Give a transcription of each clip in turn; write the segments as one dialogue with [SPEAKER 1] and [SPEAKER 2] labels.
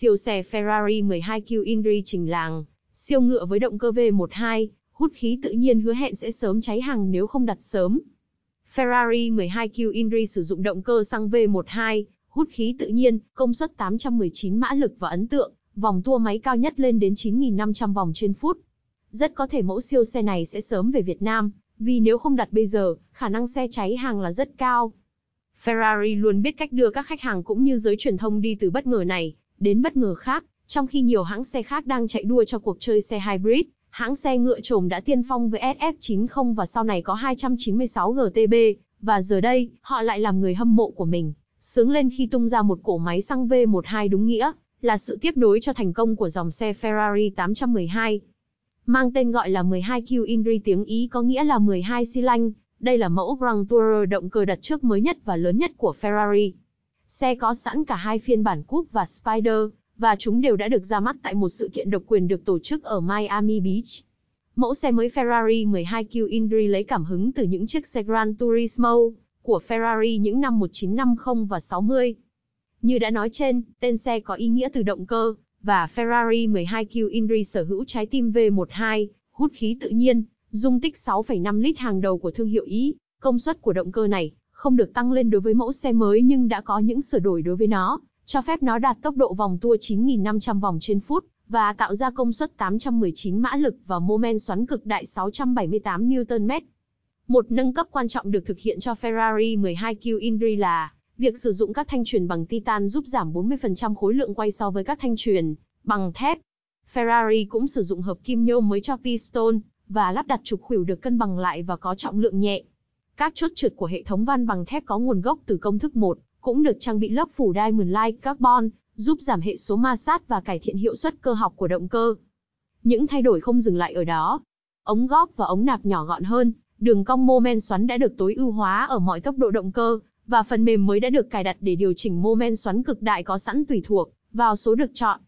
[SPEAKER 1] siêu xe Ferrari 12Q Inri trình làng, siêu ngựa với động cơ V12, hút khí tự nhiên hứa hẹn sẽ sớm cháy hàng nếu không đặt sớm. Ferrari 12Q Inri sử dụng động cơ xăng V12, hút khí tự nhiên, công suất 819 mã lực và ấn tượng, vòng tua máy cao nhất lên đến 9.500 vòng trên phút. Rất có thể mẫu siêu xe này sẽ sớm về Việt Nam, vì nếu không đặt bây giờ, khả năng xe cháy hàng là rất cao. Ferrari luôn biết cách đưa các khách hàng cũng như giới truyền thông đi từ bất ngờ này, đến bất ngờ khác, trong khi nhiều hãng xe khác đang chạy đua cho cuộc chơi xe hybrid, hãng xe ngựa trồm đã tiên phong với SF90 và sau này có 296 GTB, và giờ đây, họ lại làm người hâm mộ của mình, sướng lên khi tung ra một cổ máy xăng V12 đúng nghĩa, là sự tiếp nối cho thành công của dòng xe Ferrari 812. Mang tên gọi là 12Q Inri tiếng Ý có nghĩa là 12 xi lanh, đây là mẫu Grand Tourer động cơ đặt trước mới nhất và lớn nhất của Ferrari. Xe có sẵn cả hai phiên bản Coupe và Spider, và chúng đều đã được ra mắt tại một sự kiện độc quyền được tổ chức ở Miami Beach. Mẫu xe mới Ferrari 12Q Indy lấy cảm hứng từ những chiếc xe Gran Turismo của Ferrari những năm 1950 và 60. Như đã nói trên, tên xe có ý nghĩa từ động cơ, và Ferrari 12Q Indy sở hữu trái tim V12, hút khí tự nhiên, dung tích 6,5 lít hàng đầu của thương hiệu Ý. Công suất của động cơ này không được tăng lên đối với mẫu xe mới nhưng đã có những sửa đổi đối với nó, cho phép nó đạt tốc độ vòng tua 9.500 vòng trên phút và tạo ra công suất 819 mã lực và mô men xoắn cực đại 678 Nm. Một nâng cấp quan trọng được thực hiện cho Ferrari 12Q Indy là việc sử dụng các thanh truyền bằng titan giúp giảm 40% khối lượng quay so với các thanh truyền bằng thép. Ferrari cũng sử dụng hợp kim nhôm mới cho piston và lắp đặt trục khuỷu được cân bằng lại và có trọng lượng nhẹ. Các chốt trượt của hệ thống van bằng thép có nguồn gốc từ công thức 1, cũng được trang bị lớp phủ Diamond Light Carbon, giúp giảm hệ số ma sát và cải thiện hiệu suất cơ học của động cơ. Những thay đổi không dừng lại ở đó. Ống góp và ống nạp nhỏ gọn hơn, đường cong mô men xoắn đã được tối ưu hóa ở mọi tốc độ động cơ, và phần mềm mới đã được cài đặt để điều chỉnh mô men xoắn cực đại có sẵn tùy thuộc vào số được chọn.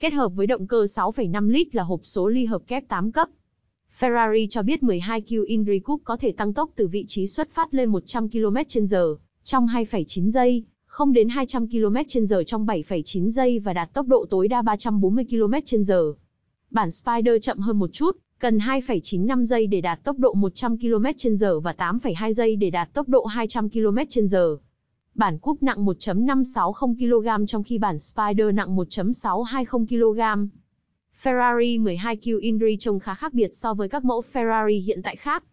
[SPEAKER 1] Kết hợp với động cơ 6,5 lít là hộp số ly hợp kép 8 cấp. Ferrari cho biết 12Q Indy Cup có thể tăng tốc từ vị trí xuất phát lên 100 km/h trong 2,9 giây, không đến 200 km/h trong 7,9 giây và đạt tốc độ tối đa 340 km/h. Bản Spider chậm hơn một chút, cần 2,95 giây để đạt tốc độ 100 km/h và 8,2 giây để đạt tốc độ 200 km/h. Bản coupe nặng 1.560 kg trong khi bản Spider nặng 1.620 kg. Ferrari 12Q Inri trông khá khác biệt so với các mẫu Ferrari hiện tại khác.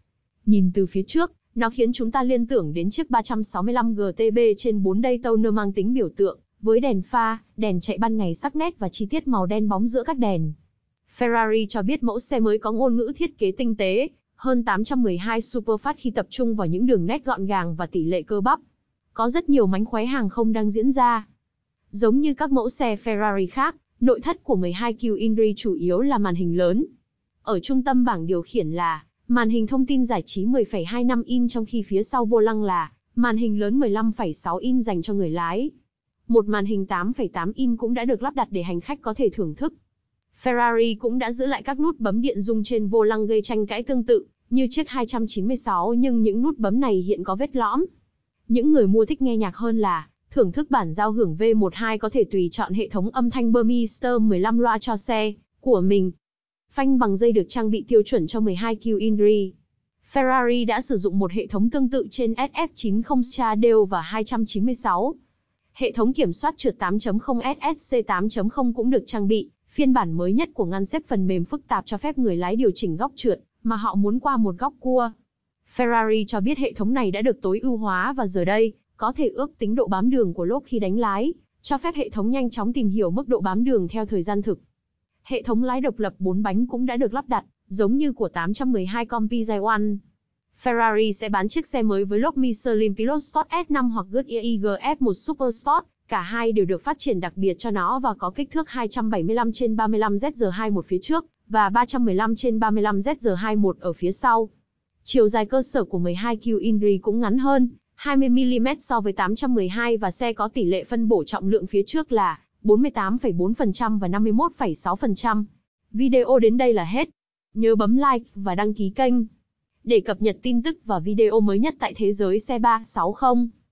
[SPEAKER 1] Nhìn từ phía trước, nó khiến chúng ta liên tưởng đến chiếc 365 GTB trên 4 đây toner mang tính biểu tượng, với đèn pha, đèn chạy ban ngày sắc nét và chi tiết màu đen bóng giữa các đèn. Ferrari cho biết mẫu xe mới có ngôn ngữ thiết kế tinh tế, hơn 812 Superfast khi tập trung vào những đường nét gọn gàng và tỷ lệ cơ bắp. Có rất nhiều mánh khóe hàng không đang diễn ra. Giống như các mẫu xe Ferrari khác, Nội thất của 12 Q Inri chủ yếu là màn hình lớn. Ở trung tâm bảng điều khiển là màn hình thông tin giải trí 10,25 in trong khi phía sau vô lăng là màn hình lớn 15,6 in dành cho người lái. Một màn hình 8,8 in cũng đã được lắp đặt để hành khách có thể thưởng thức. Ferrari cũng đã giữ lại các nút bấm điện dung trên vô lăng gây tranh cãi tương tự như chiếc 296 nhưng những nút bấm này hiện có vết lõm. Những người mua thích nghe nhạc hơn là Thưởng thức bản giao hưởng V12 có thể tùy chọn hệ thống âm thanh Burmester 15 loa cho xe của mình. Phanh bằng dây được trang bị tiêu chuẩn cho 12 q Inri. Ferrari đã sử dụng một hệ thống tương tự trên SF90 Stradale và 296. Hệ thống kiểm soát trượt 8.0 SSC 8.0 cũng được trang bị, phiên bản mới nhất của ngăn xếp phần mềm phức tạp cho phép người lái điều chỉnh góc trượt mà họ muốn qua một góc cua. Ferrari cho biết hệ thống này đã được tối ưu hóa và giờ đây, có thể ước tính độ bám đường của lốp khi đánh lái, cho phép hệ thống nhanh chóng tìm hiểu mức độ bám đường theo thời gian thực. Hệ thống lái độc lập 4 bánh cũng đã được lắp đặt, giống như của 812 Combi One. Ferrari sẽ bán chiếc xe mới với lốp Michelin Pilot Sport S5 hoặc Goodyear e f 1 Super Sport, cả hai đều được phát triển đặc biệt cho nó và có kích thước 275 trên 35 ZR21 phía trước và 315 trên 35 ZR21 ở phía sau. Chiều dài cơ sở của 12 q Inri cũng ngắn hơn, 20mm so với 812 và xe có tỷ lệ phân bổ trọng lượng phía trước là 48,4% và 51,6%. Video đến đây là hết. Nhớ bấm like và đăng ký kênh để cập nhật tin tức và video mới nhất tại thế giới xe 360.